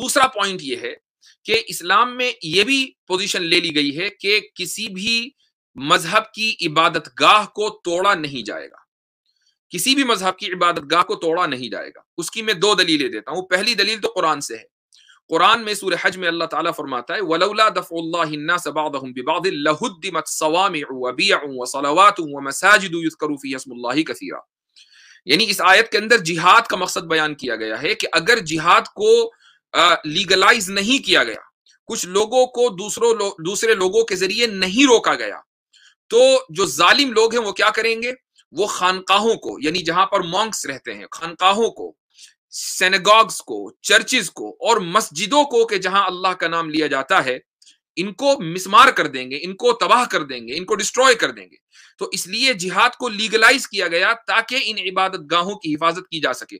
दूसरा पॉइंट ये है कि इस्लाम में ये भी पोजीशन ले ली गई है कि किसी भी मजहब की इबादत गाह को तोड़ा नहीं जाएगा किसी भी मजहब की इबादत गाह को तोड़ा नहीं जाएगा उसकी मैं दो दलीलें देता हूँ पहली दलील तो कुरान से है कुरान में सूर हज में अल्लाह ताला फरमाता है वलौला दफ़ुल्लाहिन्ना यानी इस आयत के अंदर जिहाद का मकसद बयान किया गया है कि अगर जिहाद को लीगलाइज नहीं किया गया कुछ लोगों को दूसरों लो, दूसरे लोगों के जरिए नहीं रोका गया तो जो जालिम लोग हैं वो क्या करेंगे वो खानकाहों को यानी जहां पर मॉन्क्स रहते हैं खानकाहों को सेनेगॉग्स को चर्चिज को और मस्जिदों को के जहां अल्लाह का नाम लिया जाता है इनको मिसमार कर देंगे इनको तबाह कर देंगे इनको डिस्ट्रॉय कर देंगे तो इसलिए जिहाद को लीगलाइज किया गया ताकि इन इबादत गाहों की हिफाजत की जा सके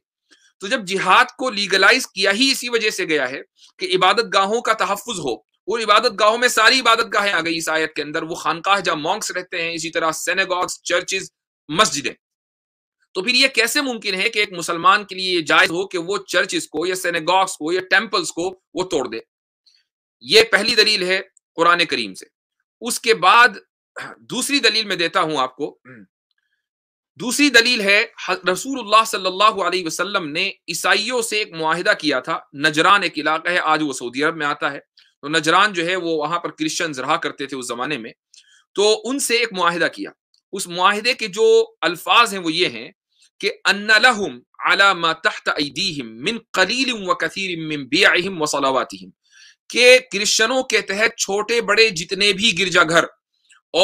तो जब जिहाद को लीगलाइज किया ही इसी वजह से गया है कि इबादत गाहों का तहफ़ हो और इबादत गाहों में सारी इबादत गाहें आ गई इस आयत के अंदर वो खानकाह जहाँ मॉन्क्स रहते हैं इसी तरह सेनेगॉग्स चर्चेज मस्जिदें तो फिर ये कैसे मुमकिन है कि एक मुसलमान के लिए जायज हो कि वो चर्चिस को या सेनेगॉग्स को या टेम्पल्स को वो तोड़ दे ये पहली दलील है कुरान करीम से उसके बाद दूसरी दलील मैं देता हूं आपको दूसरी दलील है रसूल सल्लल्लाहु अलैहि वसल्लम ने ईसाइयों से एक माहिदा किया था नजरान एक इलाका है आज वो सऊदी अरब में आता है तो नजरान जो है वो वहां पर क्रिश्चन रहा करते थे उस जमाने में तो उनसे एक माहिदा किया उस माहिदे के जो अल्फाज हैं वो ये हैं कि अन्नलहुम अला मिन कलील व कथीर व सलावातिहिम के क्रिश्चनों के तहत छोटे बड़े जितने भी गिरजाघर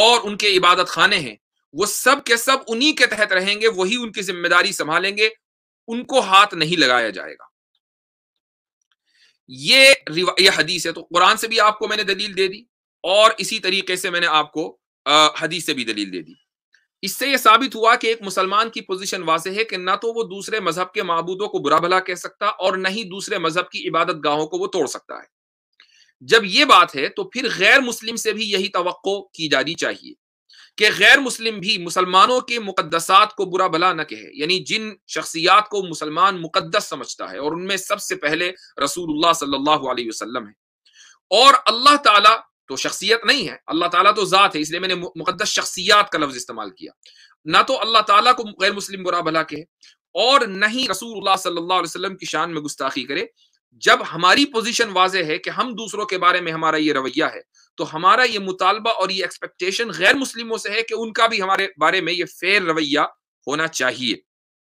और उनके इबादत खाने हैं वो सब के सब उन्हीं के तहत रहेंगे वही उनकी जिम्मेदारी संभालेंगे उनको हाथ नहीं लगाया जाएगा ये ये हदीस है तो कुरान से भी आपको मैंने दलील दे दी और इसी तरीके से मैंने आपको हदीस से भी दलील दे दी इससे यह साबित हुआ कि एक मुसलमान की पोजीशन वाज है कि ना तो वो दूसरे मजहब के महबूदों को बुरा भला कह सकता और ना ही दूसरे मजहब की इबादत गाहों को वो तोड़ सकता है जब ये बात है तो फिर गैर मुस्लिम से भी यही तो की जानी चाहिए कि गैर मुस्लिम भी मुसलमानों के मुकदसात को बुरा भला न कहे यानी जिन शख्सियात को मुसलमान मुकदस समझता है और उनमें सबसे पहले रसूल सल्लल्लाहु अलैहि वसल्लम है और अल्लाह ताला तो शख्सियत नहीं है अल्लाह ताला तो ज़ात है इसलिए मैंने मुकदस शख्सियात का लफ्ज इस्तेमाल किया ना तो अल्लाह ताला को गैर मुस्लिम बुरा भला कहे और न ही रसूल सल्लल्लाहु अलैहि वसल्लम की शान में गुस्ताखी करे जब हमारी पोजीशन वाजे है कि हम दूसरों के बारे में हमारा ये रवैया है तो हमारा ये मुतालबा और ये एक्सपेक्टेशन गैर मुस्लिमों से है कि उनका भी हमारे बारे में ये फेयर रवैया होना चाहिए